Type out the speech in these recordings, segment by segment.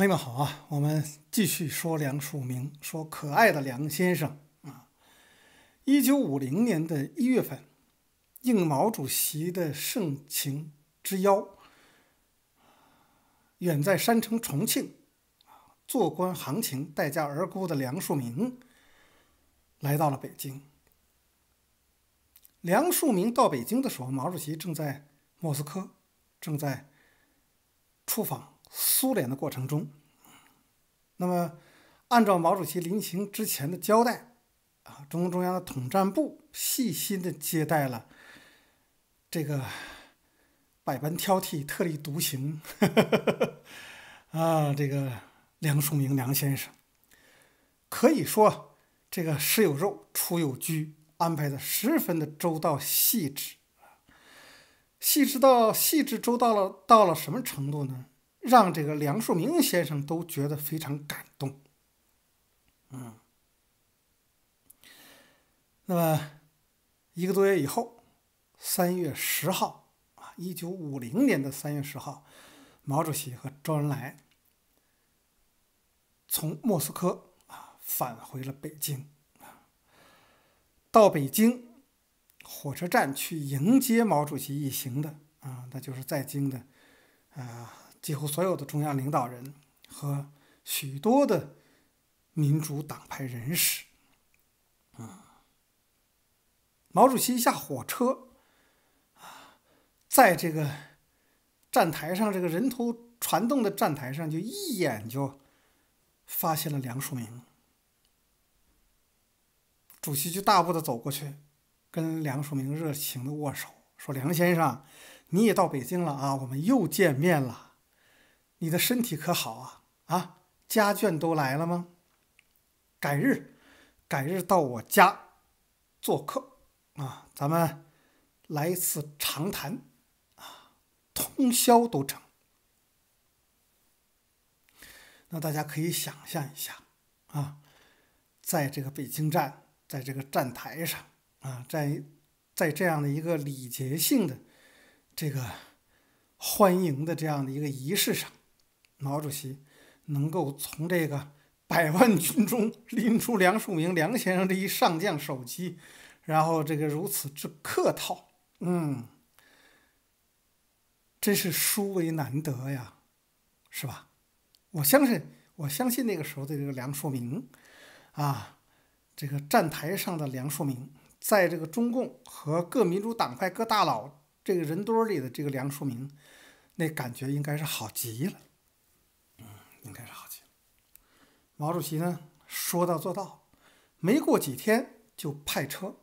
朋友们好啊，我们继续说梁漱溟，说可爱的梁先生啊。一九五零年的一月份，应毛主席的盛情之邀，远在山城重庆啊，坐观行情，待价而沽的梁漱溟来到了北京。梁漱溟到北京的时候，毛主席正在莫斯科，正在出访。苏联的过程中，那么按照毛主席临行之前的交代，啊，中共中央的统战部细心的接待了这个百般挑剔、特立独行 啊，这个梁漱溟梁先生，可以说这个食有肉，出有居，安排的十分的周到细致，细致到细致周到了到了什么程度呢？让这个梁漱溟先生都觉得非常感动。嗯，那么一个多月以后，三月十号啊，一九五零年的三月十号，毛主席和周恩来从莫斯科啊返回了北京。到北京火车站去迎接毛主席一行的啊，那就是在京的啊。几乎所有的中央领导人和许多的民主党派人士，嗯，毛主席下火车，啊，在这个站台上，这个人头攒动的站台上，就一眼就发现了梁漱溟。主席就大步的走过去，跟梁漱溟热情的握手，说：“梁先生，你也到北京了啊，我们又见面了。”你的身体可好啊？啊，家眷都来了吗？改日，改日到我家做客，啊，咱们来一次长谈，啊，通宵都成。那大家可以想象一下，啊，在这个北京站，在这个站台上，啊，在在这样的一个礼节性的这个欢迎的这样的一个仪式上。毛主席能够从这个 百万军中 拎出梁漱溟梁先生这一上将首级，然后这个如此之客套，嗯，真是殊为难得呀，是吧？我相信，我相信那个时候的这个梁漱溟，啊，这个站台上的梁漱溟，在这个中共和各民主党派各大佬这个人堆里的这个梁漱溟，那感觉应该是好极了。应该是好极了。毛主席呢，说到做到，没过几天就派车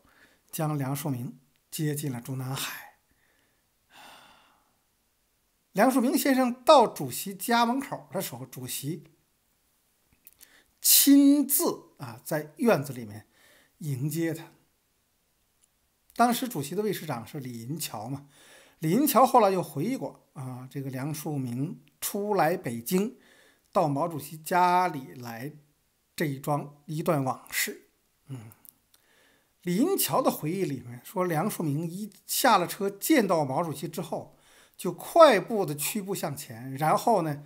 将梁漱溟接进了中南海。梁漱溟先生到主席家门口的时候，主席亲自啊在院子里面迎接他。当时主席的卫士长是李银桥嘛？李银桥后来又回忆过啊，这个梁漱溟初来北京。到毛主席家里来，这一桩一段往事，嗯，李银桥的回忆里面说，梁漱溟一下了车，见到毛主席之后，就快步的屈步向前，然后呢，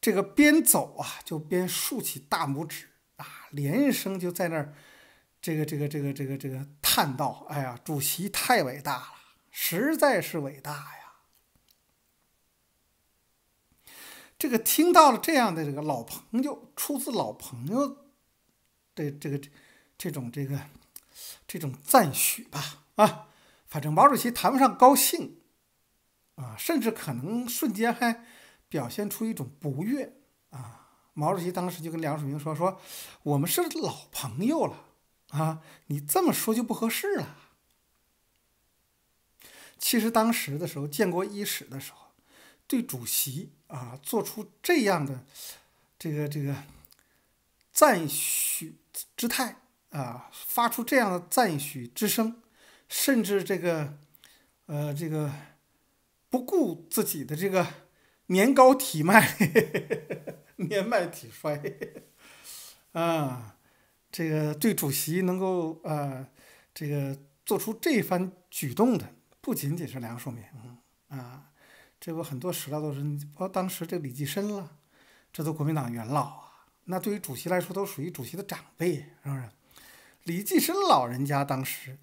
这个边走啊，就边竖起大拇指啊，连声就在那儿，这个这个这个这个这个叹道：“哎呀，主席太伟大了，实在是伟大呀。”这个听到了这样的这个老朋友，出自老朋友的这个这种这个这种赞许吧，啊，反正毛主席谈不上高兴，啊，甚至可能瞬间还表现出一种不悦啊。毛主席当时就跟梁漱溟说：“说我们是老朋友了啊，你这么说就不合适了。”其实当时的时候，建国伊始的时候。对主席啊，做出这样的这个这个赞许之态啊，发出这样的赞许之声，甚至这个呃这个不顾自己的这个年高体迈 年迈体衰啊，这个对主席能够啊这个做出这番举动的，不仅仅是梁漱溟啊。这不很多史料都是，包括当时这李济深了，这都国民党元老啊。那对于主席来说，都属于主席的长辈，是不是？李济深老人家当时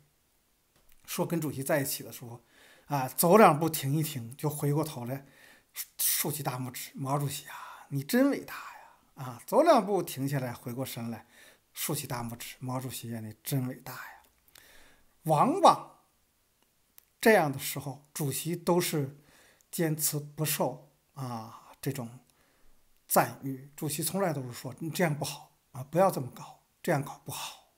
说跟主席在一起的时候，啊，走两步停一停，就回过头来竖起大拇指：“毛主席啊，你真伟大呀！”啊，走两步停下来，回过身来竖起大拇指：“毛主席，呀，你真伟大呀！”往往这样的时候，主席都是。坚持不受啊这种赞誉，主席从来都是说你这样不好啊，不要这么搞，这样搞不好。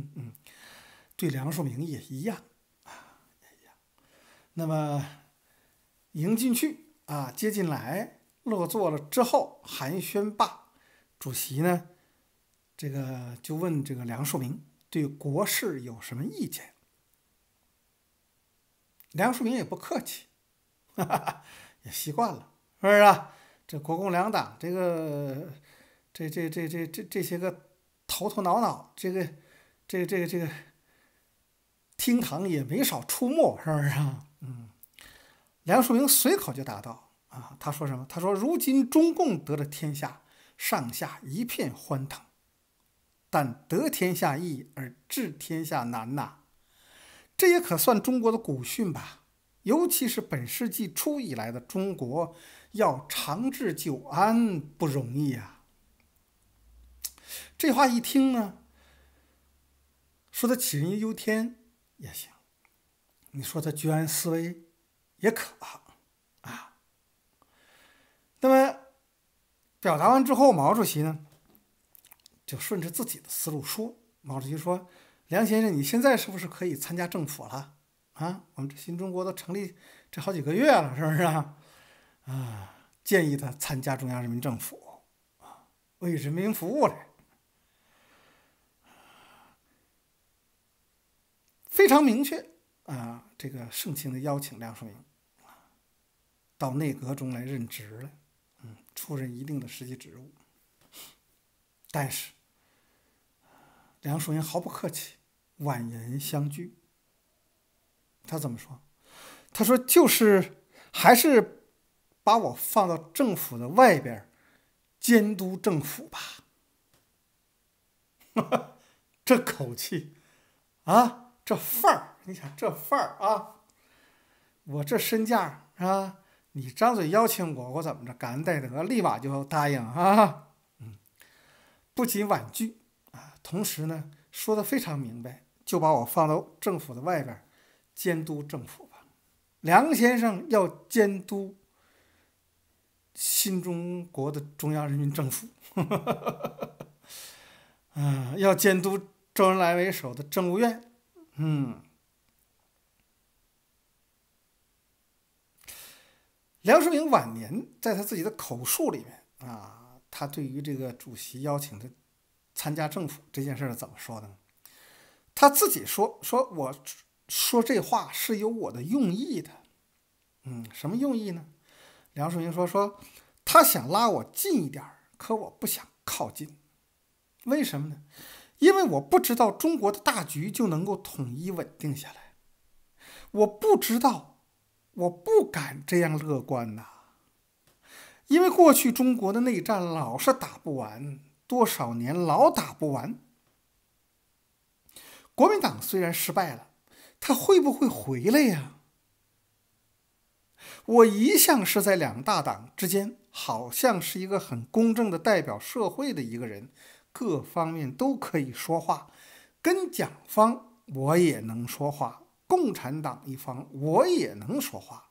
对梁漱溟也一样啊。那么迎进去啊，接进来落座了之后寒暄罢，主席呢这个就问这个梁漱溟对国事有什么意见？梁漱溟也不客气。哈，也习惯了，是不是啊？这国共两党，这个，这这这这这这些个头头脑脑，这个，这个这个这个，厅堂也没少出没，是不是啊？嗯，梁漱溟随口就答道：“啊，他说什么？他说如今中共得了天下，上下一片欢腾，但得天下易而治天下难呐，这也可算中国的古训吧。”尤其是本世纪初以来的中国，要长治久安不容易啊。这话一听呢，说他杞人忧天也行，你说他居安思危也可啊，啊。那么表达完之后，毛主席呢，就顺着自己的思路说：“毛主席说，梁先生，你现在是不是可以参加政府了？”啊，我们这新中国都成立这好几个月了，是不是啊？啊，建议他参加中央人民政府，啊，为人民服务了，非常明确啊。这个盛情的邀请，梁漱溟啊，到内阁中来任职了，嗯，出任一定的实际职务。但是，梁漱溟毫不客气，婉言相拒。他怎么说？他说：“就是，还是把我放到政府的外边，监督政府吧。”这口气，啊，这范儿！你想这范儿啊？我这身价啊，你张嘴邀请我，我怎么着？感恩戴德，立马就答应啊！嗯，不仅婉拒啊，同时呢，说的非常明白，就把我放到政府的外边。监督政府吧，梁先生要监督新中国的中央人民政府，嗯，要监督周恩来为首的政务院，嗯。梁漱溟晚年在他自己的口述里面啊，他对于这个主席邀请他参加政府这件事儿怎么说的呢？他自己说：“说我。”说这话是有我的用意的，嗯，什么用意呢？梁漱溟说：“说他想拉我近一点，可我不想靠近，为什么呢？因为我不知道中国的大局就能够统一稳定下来，我不知道，我不敢这样乐观呐，因为过去中国的内战老是打不完，多少年老打不完。国民党虽然失败了。”他会不会回来呀？我一向是在两大党之间，好像是一个很公正的代表社会的一个人，各方面都可以说话。跟蒋方我也能说话，共产党一方我也能说话。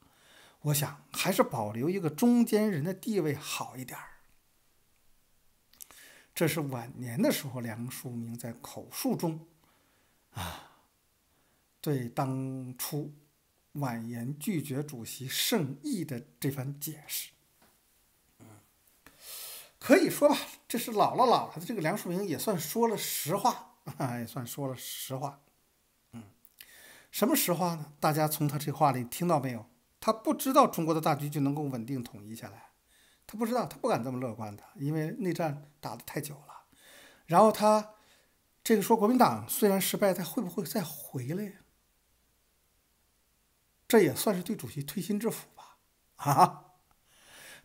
我想还是保留一个中间人的地位好一点。这是晚年的时候，梁漱溟在口述中，啊。对当初婉言拒绝主席圣意的这番解释，可以说吧，这是老了老了的这个梁漱溟也算说了实话，也算说了实话。嗯，什么实话呢？大家从他这话里听到没有？他不知道中国的大局就能够稳定统一下来，他不知道，他不敢这么乐观的，因为内战打的太久了。然后他这个说国民党虽然失败，他会不会再回来？这也算是对主席推心置腹吧，啊？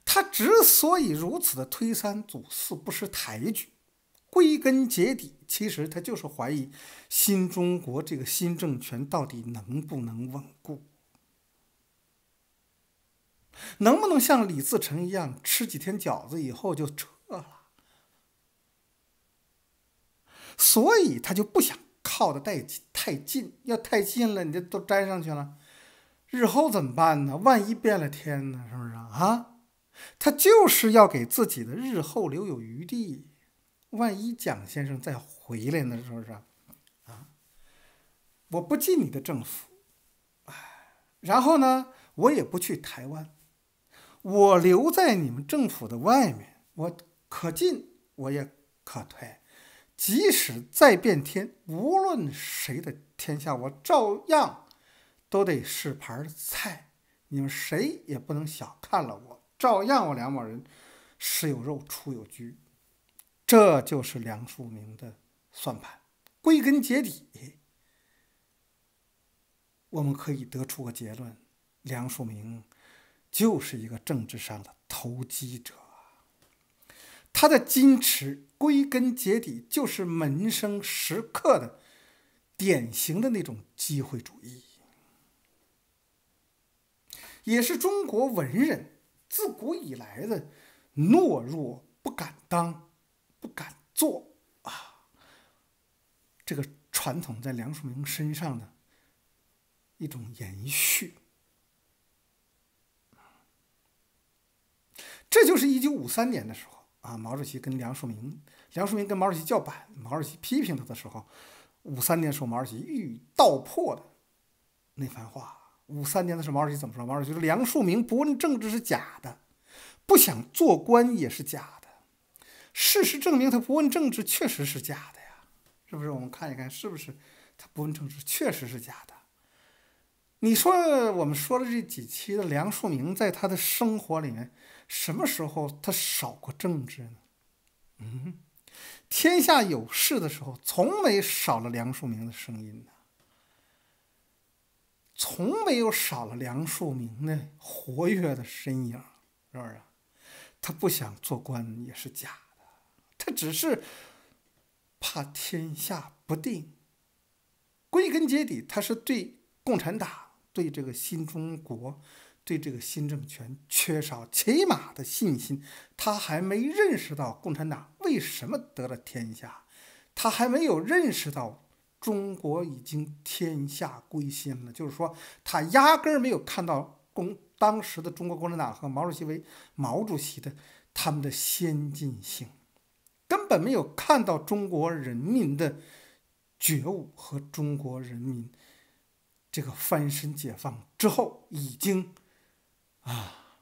他之所以如此的推三阻四、不识抬举，归根结底，其实他就是怀疑新中国这个新政权到底能不能稳固，能不能像李自成一样吃几天饺子以后就撤了？所以，他就不想靠得太近，太近，要太近了，你这都粘上去了。日后怎么办呢？万一变了天呢？是不是啊？他就是要给自己的日后留有余地。万一蒋先生再回来呢？是不是啊？啊！我不进你的政府，哎，然后呢，我也不去台湾，我留在你们政府的外面，我可进我也可退。即使再变天，无论谁的天下，我照样。都得是盘菜，你们谁也不能小看了我。照样，我梁某人，食有肉，出有居，这就是梁漱溟的算盘。归根结底，我们可以得出个结论：梁漱溟就是一个政治上的投机者。他的矜持，归根结底，就是门生食客的典型的那种机会主义。也是中国文人自古以来的懦弱不敢当、不敢做啊，这个传统在梁漱溟身上的一种延续。这就是一九五三年的时候啊，毛主席跟梁漱溟，梁漱溟跟毛主席叫板，毛主席批评他的时候，五三年时候毛主席一语道破的那番话。五三年的时候，毛主席怎么说？毛主席说：“梁漱溟不问政治是假的，不想做官也是假的。事实证明，他不问政治确实是假的呀，是不是？我们看一看，是不是他不问政治确实是假的？你说，我们说了这几期的梁漱溟，在他的生活里面，什么时候他少过政治呢？嗯，天下有事的时候，从没少了梁漱溟的声音呢。”从没有少了梁漱溟那活跃的身影，是不是？他不想做官也是假的，他只是怕天下不定。归根结底，他是对共产党、对这个新中国、对这个新政权缺少起码的信心。他还没认识到共产党为什么得了天下，他还没有认识到。中国已经天下归心了，就是说，他压根儿没有看到共当时的中国共产党和毛主席为毛主席的他们的先进性，根本没有看到中国人民的觉悟和中国人民这个翻身解放之后已经啊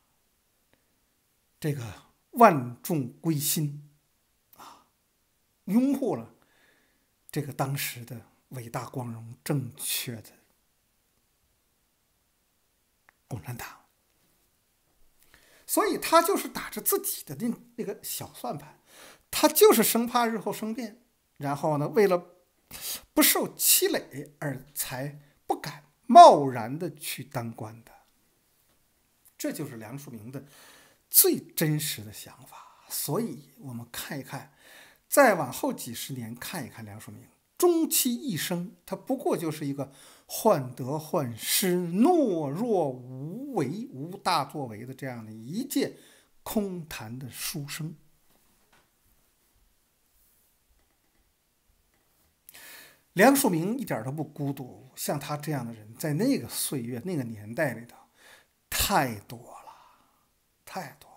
这个万众归心啊，拥护了。这个当时的伟大、光荣、正确的共产党，所以他就是打着自己的那那个小算盘，他就是生怕日后生变，然后呢，为了不受欺累而才不敢贸然的去当官的。这就是梁漱溟的最真实的想法，所以我们看一看。再往后几十年看一看，梁漱溟终其一生，他不过就是一个患得患失、懦弱无为、无大作为的这样的一介空谈的书生。梁漱溟一点都不孤独，像他这样的人，在那个岁月、那个年代里头，太多了，太多了。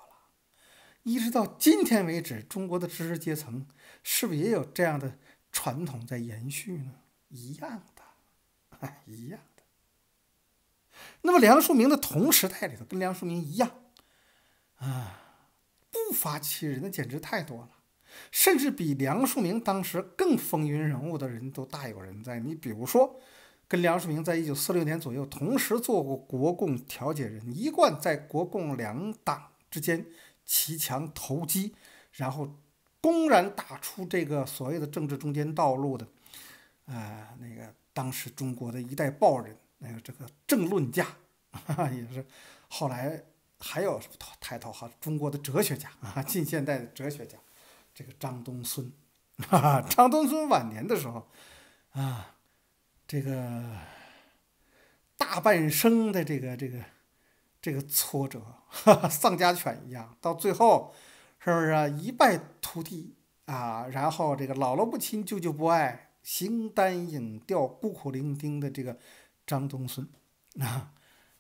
一直到今天为止，中国的知识阶层。是不是也有这样的传统在延续呢？一样的，哎，一样的。那么梁漱溟的同时代里头，跟梁漱溟一样，啊，不乏其人那简直太多了，甚至比梁漱溟当时更风云人物的人都大有人在。你比如说，跟梁漱溟在一九四六年左右同时做过国共调解人，一贯在国共两党之间骑墙投机，然后。公然打出这个所谓的政治中间道路的，呃，那个当时中国的一代报人，那个这个政论家，也是后来还有什么头抬头哈，中国的哲学家啊，近现代的哲学家，这个张东荪，哈哈，张东荪晚年的时候，啊，这个大半生的这个这个这个挫折，哈哈丧家犬一样，到最后。是不是一败涂地啊？然后这个姥姥不亲，舅舅不爱，形单影吊，孤苦伶仃的这个张东荪啊，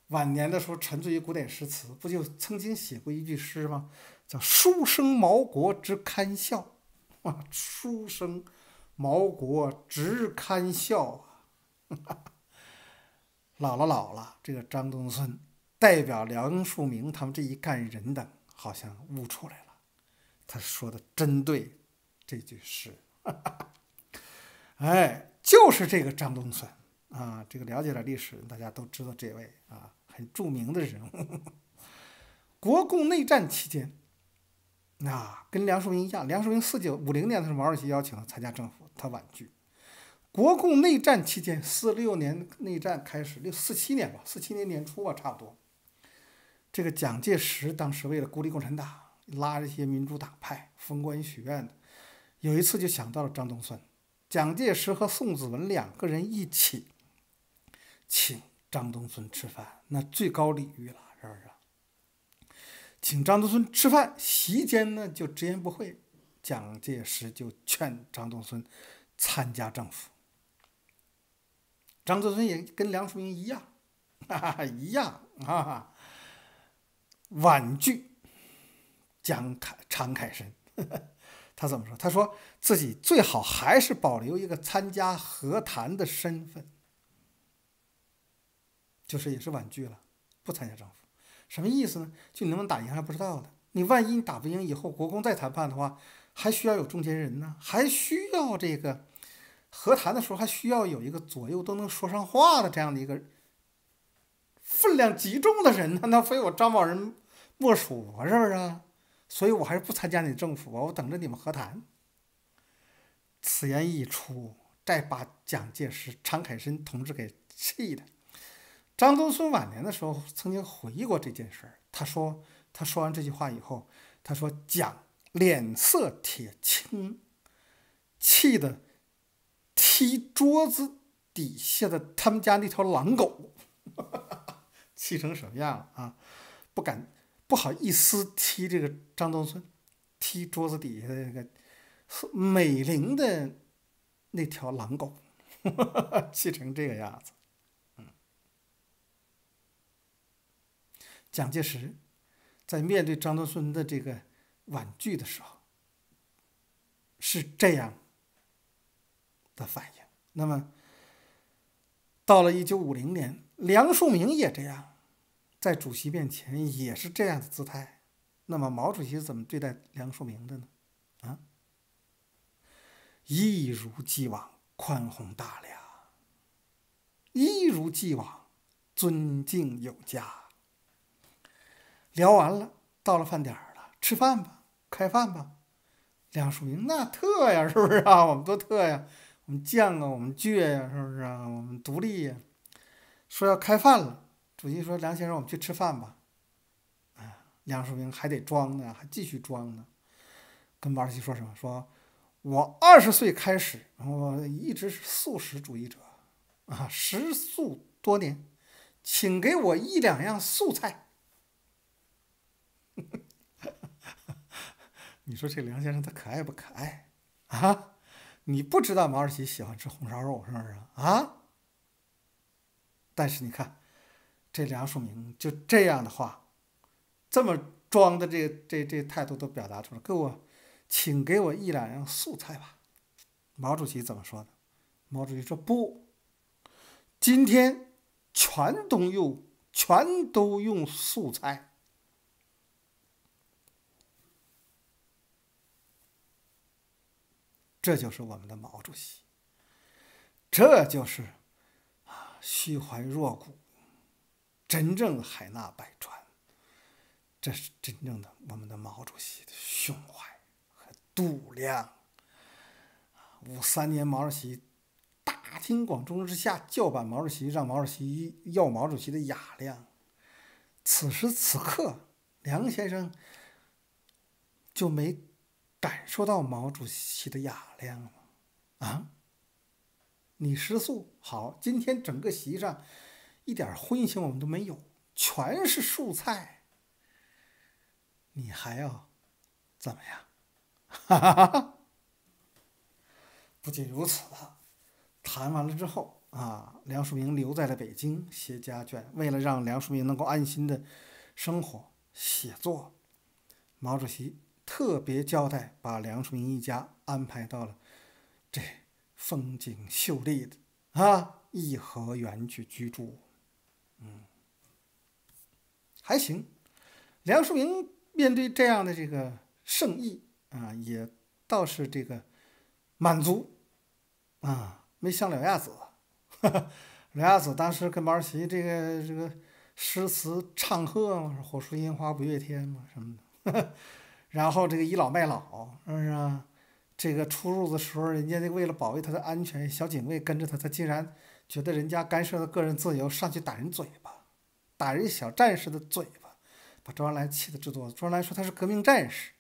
晚年的时候沉醉于古典诗词，不就曾经写过一句诗吗？叫“书生毛国之堪笑”，哇，书生毛国之堪笑啊！老 了老了，这个张东荪代表梁漱溟他们这一干人等，好像悟出来了。他说的真对，这句诗，哎，就是这个张东荪啊，这个了解点历史，大家都知道这位啊，很著名的人物。国共内战期间，啊，跟梁漱溟一样，梁漱溟四九五零年，的时候，毛主席邀请参加政府，他婉拒。国共内战期间，四六年内战开始，六四七年吧，四七年年初吧，差不多。这个蒋介石当时为了孤立共产党。拉这些民主党派、封官许愿的，有一次就想到了张东荪。蒋介石和宋子文两个人一起请张东荪吃饭，那最高礼遇了，是不是？请张东荪吃饭，席间呢就直言不讳，蒋介石就劝张东荪参加政府。张东荪也跟梁漱溟一样，哈哈，一样哈哈，婉拒。蒋凯、常凯申，他怎么说？他说自己最好还是保留一个参加和谈的身份，就是也是婉拒了，不参加政府。什么意思呢？就你能不能打赢还不知道呢。你万一你打不赢，以后国共再谈判的话，还需要有中间人呢，还需要这个和谈的时候还需要有一个左右都能说上话的这样的一个分量极重的人呢，那非我张某仁莫属，是不是？所以，我还是不参加你政府啊！我等着你们和谈。此言一出，再把蒋介石、常凯申同志给气的。张东荪晚年的时候曾经回忆过这件事儿，他说：“他说完这句话以后，他说蒋脸色铁青，气得踢桌子底下的他们家那条狼狗，气成什么样啊？不敢。”不好意思，踢这个张东荪，踢桌子底下的那个美玲的那条狼狗，气成这个样子。嗯，蒋介石在面对张东荪的这个婉拒的时候，是这样的反应。那么，到了一九五零年，梁漱溟也这样。在主席面前也是这样的姿态，那么毛主席怎么对待梁漱溟的呢？啊，一如既往宽宏大量，一如既往尊敬有加。聊完了，到了饭点儿了，吃饭吧，开饭吧。梁漱溟那特呀，是不是啊？我们都特呀，我们犟啊，我们倔呀，是不是啊？我们独立呀。说要开饭了。主席说：“梁先生，我们去吃饭吧。”啊，梁漱溟还得装呢，还继续装呢。跟毛主席说什么？说：“我二十岁开始，我一直是素食主义者，啊，食素多年，请给我一两样素菜。”你说这梁先生他可爱不可爱？啊？你不知道毛主席喜欢吃红烧肉是不是？啊？但是你看。这梁漱溟就这样的话，这么装的，这这这态度都表达出来，给我，请给我一两样素菜吧。毛主席怎么说的？毛主席说：“不，今天全都用，全都用素菜。”这就是我们的毛主席，这就是啊，虚怀若谷。真正海纳百川，这是真正的我们的毛主席的胸怀和度量。五三年毛主席大庭广众之下叫板毛主席，让毛主席要毛主席的雅量。此时此刻，梁先生就没感受到毛主席的雅量吗？啊，你失速好，今天整个席上。一点荤腥我们都没有，全是素菜。你还要怎么样？不仅如此，谈完了之后啊，梁漱溟留在了北京写家眷。为了让梁漱溟能够安心的生活、写作，毛主席特别交代，把梁漱溟一家安排到了这风景秀丽的啊颐和园去居住。嗯，还行。梁漱溟面对这样的这个圣意啊，也倒是这个满足啊，没像柳亚子。柳 亚子当时跟毛主席这个这个诗词唱和嘛，火树银花不夜天嘛什么的，然后这个倚老卖老是不是啊？这个出入的时候，人家那为了保卫他的安全，小警卫跟着他，他竟然。觉得人家干涉了个人自由，上去打人嘴巴，打人小战士的嘴巴，把周恩来气得直哆嗦。周恩来说：“他是革命战士，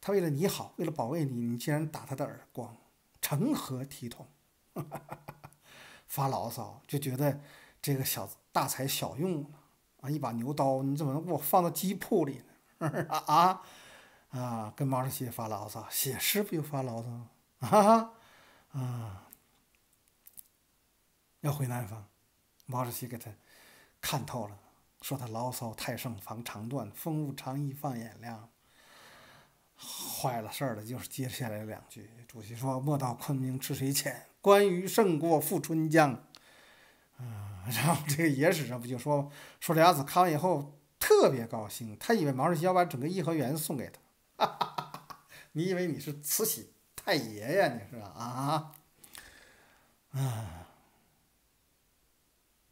他为了你好，为了保卫你，你竟然打他的耳光，成何体统？” 发牢骚就觉得这个小大材小用了，啊，一把牛刀你怎么能给我放到鸡铺里呢？啊，啊，跟毛主席发牢骚，写诗不就发牢骚吗？啊。要回南方，毛主席给他看透了，说他牢骚太盛防肠断，风物长宜放眼量。坏了事儿的就是接下来两句，主席说：“莫道昆明池水浅，观鱼胜过富春江。”啊，然后这个野史上不就说说俩子看完以后特别高兴，他以为毛主席要把整个颐和园送给他。你以为你是慈禧太爷爷你是啊啊？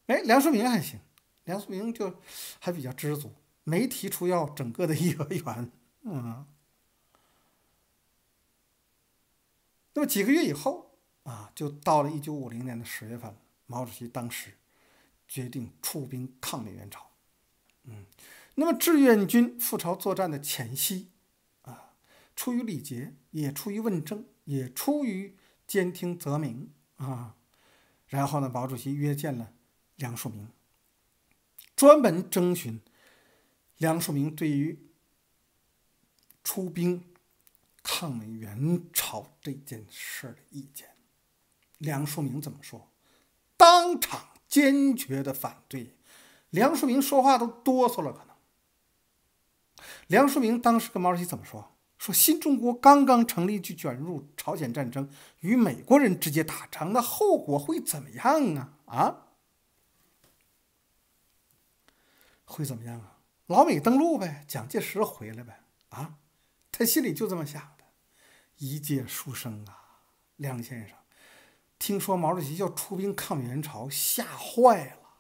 哎，梁漱溟还行，梁漱溟就还比较知足，没提出要整个的颐和园，嗯。那么几个月以后啊，就到了一九五零年的十月份，毛主席当时决定出兵抗美援朝，嗯。那么志愿军赴朝作战的前夕啊，出于礼节，也出于问政，也出于兼听则明啊。然后呢，毛主席约见了。梁漱溟专门征询梁漱溟对于出兵抗美援朝这件事的意见，梁漱溟怎么说？当场坚决的反对。梁漱溟说话都哆嗦了，可能。梁漱溟当时跟毛主席怎么说？说新中国刚刚成立就卷入朝鲜战争，与美国人直接打仗，那后果会怎么样啊？啊！会怎么样啊？老美登陆呗，蒋介石回来呗，啊，他心里就这么想的。一介书生啊，梁先生，听说毛主席要出兵抗美援朝，吓坏了，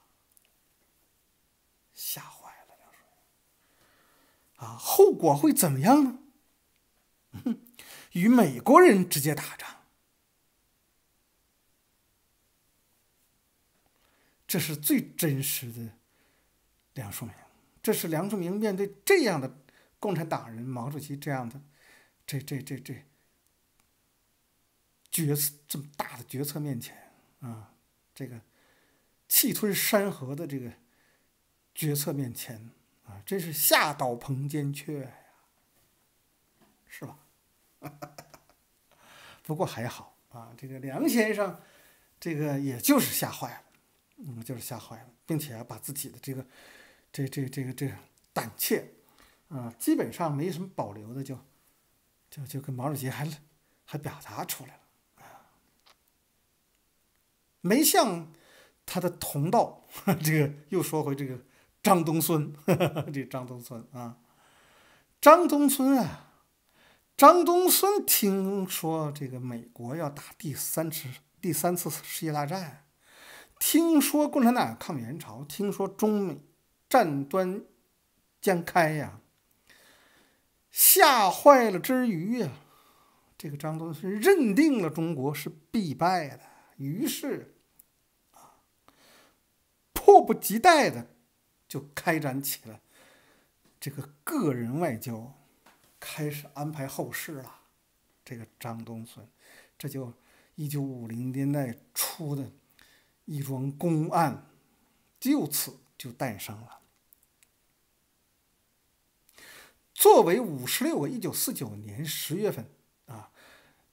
吓坏了，梁啊，后果会怎么样呢？与美国人直接打仗，这是最真实的。梁漱溟，这是梁漱溟面对这样的共产党人、毛主席这样的，这这这这决策这么大的决策面前啊，这个气吞山河的这个决策面前啊，真是吓倒蓬间雀呀，是吧？不过还好啊，这个梁先生，这个也就是吓坏了，嗯，就是吓坏了，并且把自己的这个。这这这个这胆怯，啊，基本上没什么保留的，就就就跟毛主席还还表达出来了啊，没像他的同道，这个又说回这个张东荪，这张东荪啊，张东荪啊，张东荪听说这个美国要打第三次第三次世界大战，听说共产党抗美援朝，听说中美。战端将开呀！吓坏了之余呀，这个张东荪认定了中国是必败的，于是啊，迫不及待的就开展起了这个个人外交，开始安排后事了。这个张东荪，这就一九五零年代初的一桩公案，就此。就诞生了。作为五十六个一九四九年十月份啊，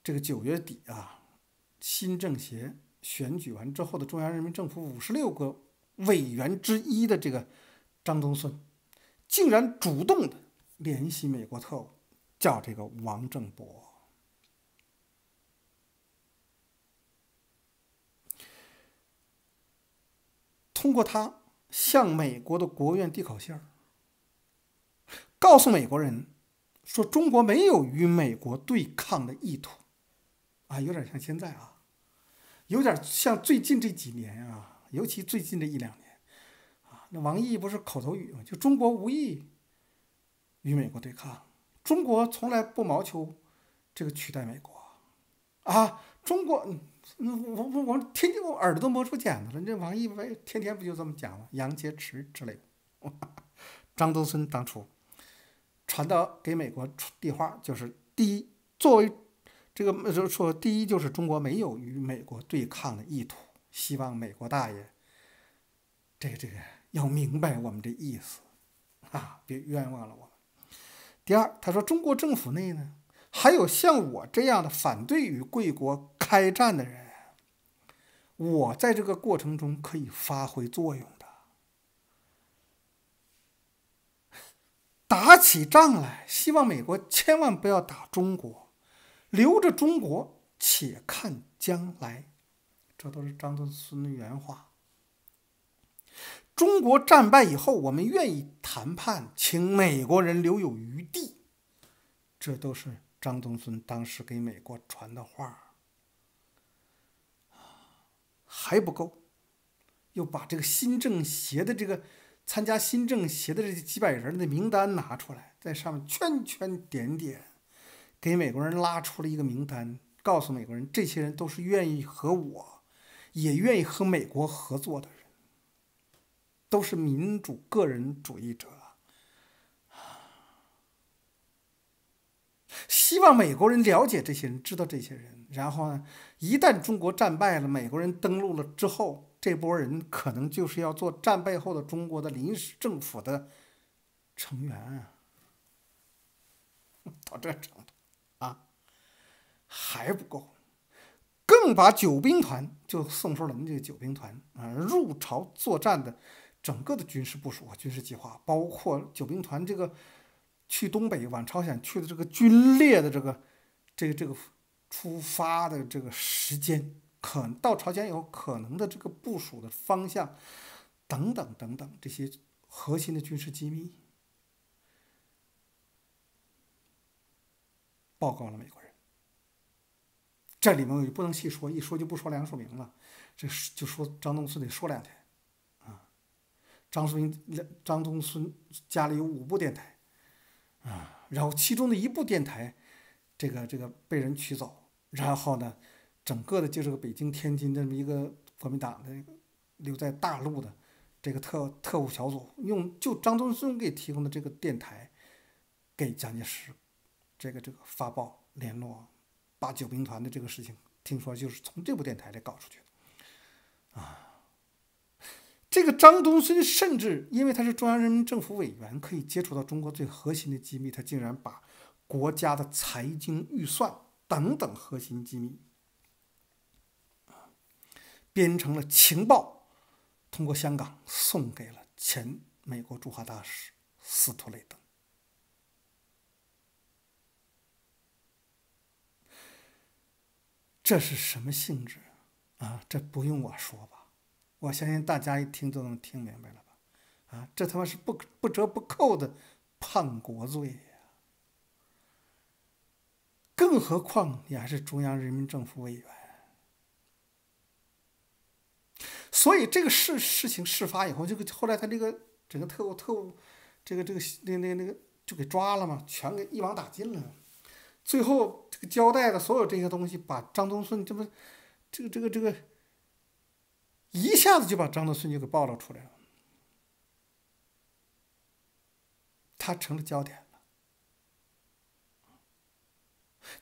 这个九月底啊，新政协选举完之后的中央人民政府五十六个委员之一的这个张宗顺，竟然主动的联系美国特务，叫这个王正博，通过他。向美国的国务院递口信儿，告诉美国人，说中国没有与美国对抗的意图，啊，有点像现在啊，有点像最近这几年啊，尤其最近这一两年，啊，那王毅不是口头语吗？就中国无意与美国对抗，中国从来不谋求这个取代美国，啊，中国。那我我天天我耳朵都磨出茧子了。那王一飞天天不就这么讲吗？杨洁篪之类的，张东荪当初传到给美国递话，就是第一，作为这个就说第一就是中国没有与美国对抗的意图，希望美国大爷这个这个要明白我们这意思，啊，别冤枉了我们。第二，他说中国政府内呢。还有像我这样的反对与贵国开战的人，我在这个过程中可以发挥作用的。打起仗来，希望美国千万不要打中国，留着中国，且看将来。这都是张德孙的原话。中国战败以后，我们愿意谈判，请美国人留有余地。这都是。张东孙当时给美国传的话还不够，又把这个新政协的这个参加新政协的这几百人的名单拿出来，在上面圈圈点点，给美国人拉出了一个名单，告诉美国人，这些人都是愿意和我，也愿意和美国合作的人，都是民主个人主义者。希望美国人了解这些人，知道这些人，然后呢，一旦中国战败了，美国人登陆了之后，这波人可能就是要做战败后的中国的临时政府的成员，啊。到这程度，啊，还不够，更把九兵团就送出了，们这个九兵团啊，入朝作战的整个的军事部署和军事计划，包括九兵团这个。去东北往朝鲜去的这个军列的这个，这个这个出发的这个时间，可到朝鲜以后可能的这个部署的方向，等等等等这些核心的军事机密，报告了美国人。这里面我就不能细说，一说就不说梁漱溟了，这就说张东荪得说两句，啊，张漱英、张东荪家里有五部电台。啊，然后其中的一部电台，这个这个被人取走，然后呢，整个的就是个北京、天津这么一个国民党的留在大陆的这个特特务小组，用就张宗逊给提供的这个电台，给蒋介石，这个这个发报联络八九兵团的这个事情，听说就是从这部电台里搞出去的，啊。这个张东升甚至因为他是中央人民政府委员，可以接触到中国最核心的机密，他竟然把国家的财经预算等等核心机密编成了情报，通过香港送给了前美国驻华大使斯图雷登。这是什么性质啊？这不用我说吧？我相信大家一听都能听明白了吧？啊，这他妈是不不折不扣的叛国罪呀！更何况你还是中央人民政府委员，所以这个事事情事发以后，这个后来他这个整个特务特务，这个这个那那那个就给抓了嘛，全给一网打尽了。最后这个交代的所有这些东西，把张东顺这不，这个这个这个。一下子就把张德顺就给暴露出来了，他成了焦点了，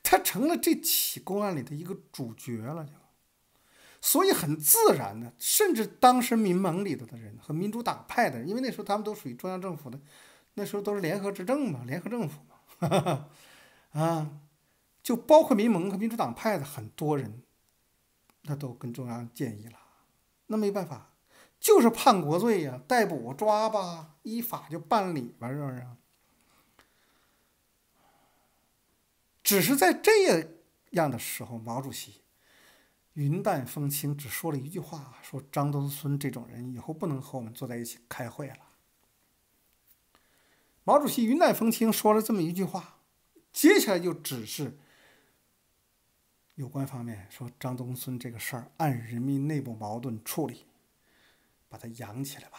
他成了这起公案里的一个主角了，就，所以很自然的，甚至当时民盟里头的人和民主党派的人，因为那时候他们都属于中央政府的，那时候都是联合执政嘛，联合政府嘛，啊，就包括民盟和民主党派的很多人，那都跟中央建议了。那没办法，就是叛国罪呀！逮捕抓吧，依法就办理吧，是不是？只是在这样的时候，毛主席云淡风轻，只说了一句话：“说张东荪这种人以后不能和我们坐在一起开会了。”毛主席云淡风轻说了这么一句话，接下来就只是。有关方面说，张东荪这个事儿按人民内部矛盾处理，把他养起来吧。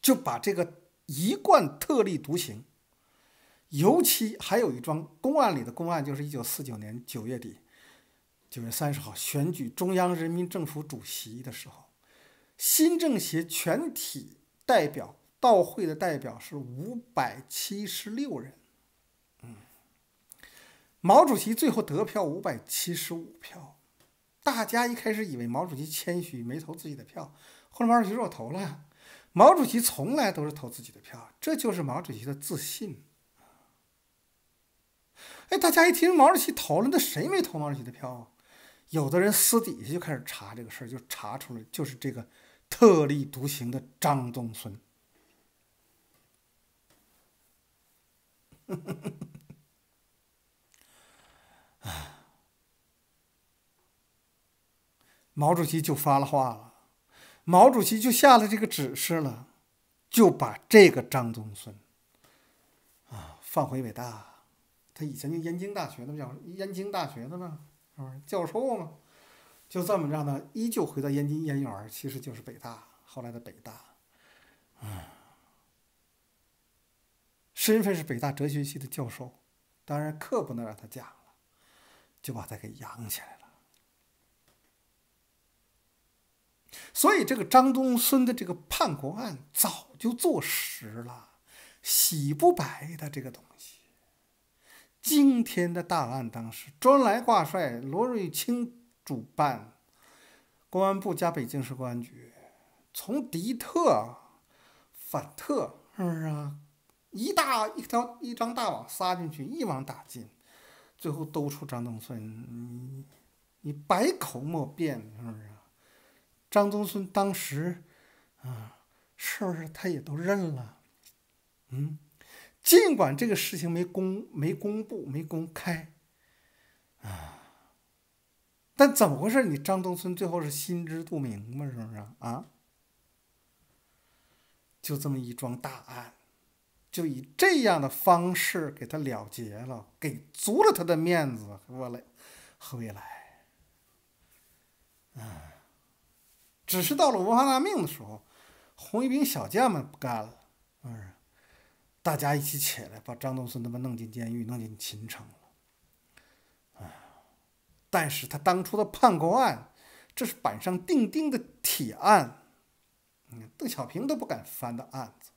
就把这个一贯特立独行，尤其还有一桩公案里的公案，就是一九四九年九月底，九月三十号选举中央人民政府主席的时候，新政协全体代表到会的代表是五百七十六人。毛主席最后得票五百七十五票，大家一开始以为毛主席谦虚没投自己的票，后来毛主席说：“我投了。”毛主席从来都是投自己的票，这就是毛主席的自信。哎，大家一听毛主席投了，那谁没投毛主席的票啊？有的人私底下就开始查这个事儿，就查出来就是这个特立独行的张宗孙。毛主席就发了话了，毛主席就下了这个指示了，就把这个张宗孙啊放回北大。他以前就燕京大学的教燕京大学的呢，是不是教授嘛？就这么让他依旧回到燕京，燕园，其实就是北大，后来的北大。嗯，身份是北大哲学系的教授，当然课不能让他讲了，就把他给养起来了。所以这个张东荪的这个叛国案早就坐实了，洗不白的这个东西，惊天的大案。当时周恩来挂帅，罗瑞卿主办，公安部加北京市公安局，从敌特反特，是不是？啊？一大一条一张大网撒进去，一网打尽，最后都出张东荪，你你百口莫辩，是不是？张东孙当时，啊，是不是他也都认了？嗯，尽管这个事情没公、没公布、没公开，啊，但怎么回事？你张东孙最后是心知肚明嘛，是不是啊？就这么一桩大案，就以这样的方式给他了结了，给足了他的面子，回来，回来，哎。只是到了文化大革命的时候，红卫兵小将们不干了，嗯，大家一起起来把张东村他妈弄进监狱，弄进秦城了。哎，但是他当初的叛国案，这是板上钉钉的铁案，邓小平都不敢翻的案子。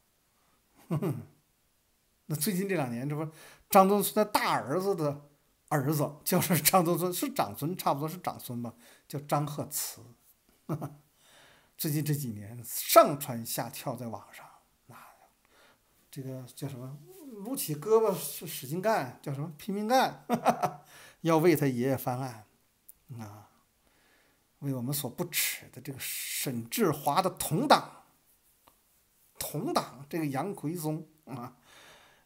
那最近这两年，这不张东村的大儿子的儿子，就是张东村是长孙，差不多是长孙吧，叫张鹤慈。最近这几年上蹿下跳在网上，那这个叫什么撸起胳膊使劲干，叫什么拼命干，要为他爷爷翻案，啊，为我们所不耻的这个沈志华的同党，同党这个杨奎松啊，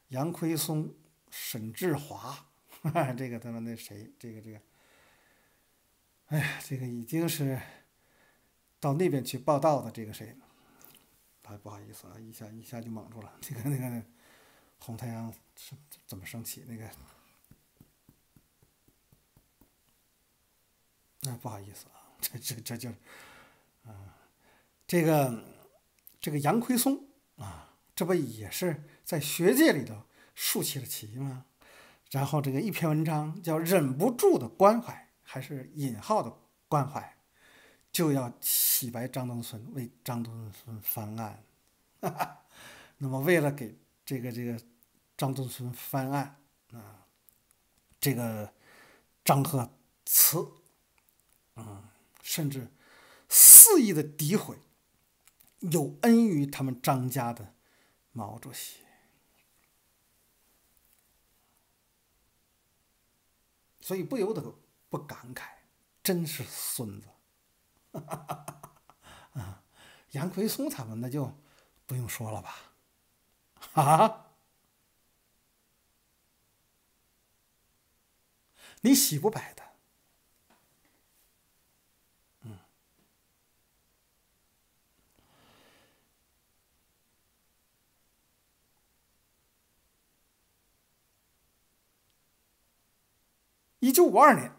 杨奎松、沈志华，这个他们那谁，这个这个，哎呀，这个已经是。到那边去报道的这个谁？哎，不好意思啊，一下一下就蒙住了。这个那个，红太阳是怎么升起？那个，那不好意思啊，这这这就，嗯，这个这个杨奎松啊，这不也是在学界里头竖起了旗吗？然后这个一篇文章叫《忍不住的关怀》，还是引号的关怀。就要洗白张东孙，为张东孙翻案。那么，为了给这个这个张东孙翻案啊，这个张贺慈，嗯，甚至肆意的诋毁有恩于他们张家的毛主席，所以不由得不感慨，真是孙子。哈哈哈啊，杨奎松他们那就不用说了吧？啊？你洗不白的。嗯。一九五二年，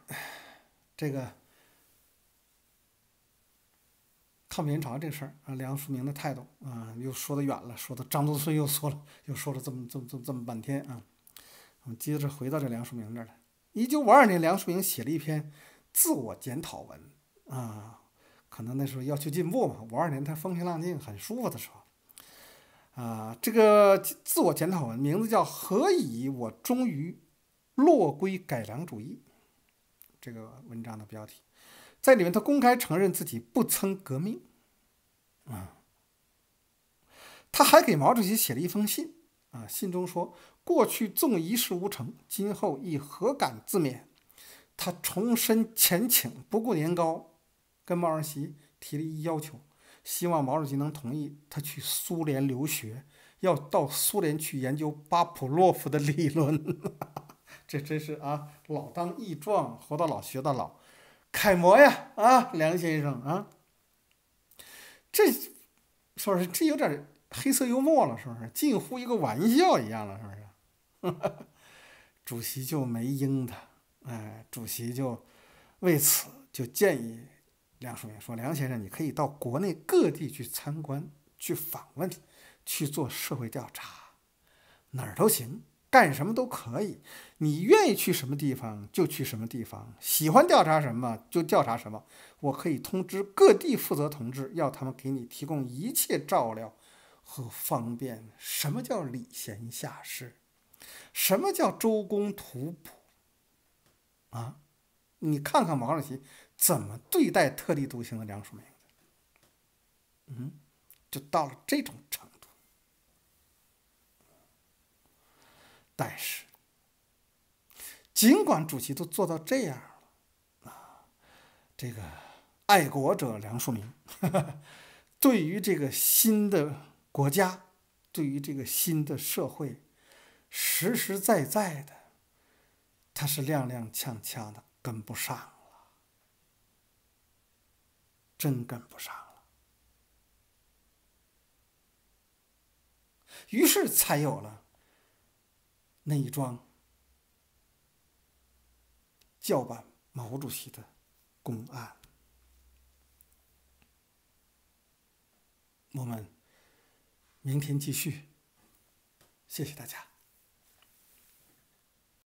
这个。抗美援朝这事儿啊，梁漱溟的态度啊，又说得远了，说到张宗顺又说了，又说了这么这么这么半天啊。我们接着回到这梁漱溟这儿来。一九五二年，梁漱溟写了一篇自我检讨文啊，可能那时候要求进步嘛。五二年他风平浪静、很舒服的时候啊，这个自我检讨文名字叫《何以我终于落归改良主义》，这个文章的标题。在里面，他公开承认自己不曾革命，啊，他还给毛主席写了一封信，啊，信中说：“过去纵一事无成，今后亦何敢自勉？”他重申前请，不顾年高，跟毛主席提了一要求，希望毛主席能同意他去苏联留学，要到苏联去研究巴甫洛夫的理论。这真是啊，老当益壮，活到老，学到老。楷模呀，啊，梁先生啊，这，是不是这有点黑色幽默了？是不是近乎一个玩笑一样了？是不是？主席就没应他，哎，主席就为此就建议梁漱溟说：“梁先生，你可以到国内各地去参观、去访问、去做社会调查，哪儿都行。”干什么都可以，你愿意去什么地方就去什么地方，喜欢调查什么就调查什么。我可以通知各地负责同志，要他们给你提供一切照料和方便。什么叫礼贤下士？什么叫周公吐哺？啊，你看看毛主席怎么对待特立独行的梁漱溟？嗯，就到了这种程。但是，尽管主席都做到这样了，啊，这个爱国者梁漱溟，对于这个新的国家，对于这个新的社会，实实在在的，他是踉踉跄跄的跟不上了，真跟不上了，于是才有了。那一桩叫板毛主席的公案，我们明天继续。谢谢大家。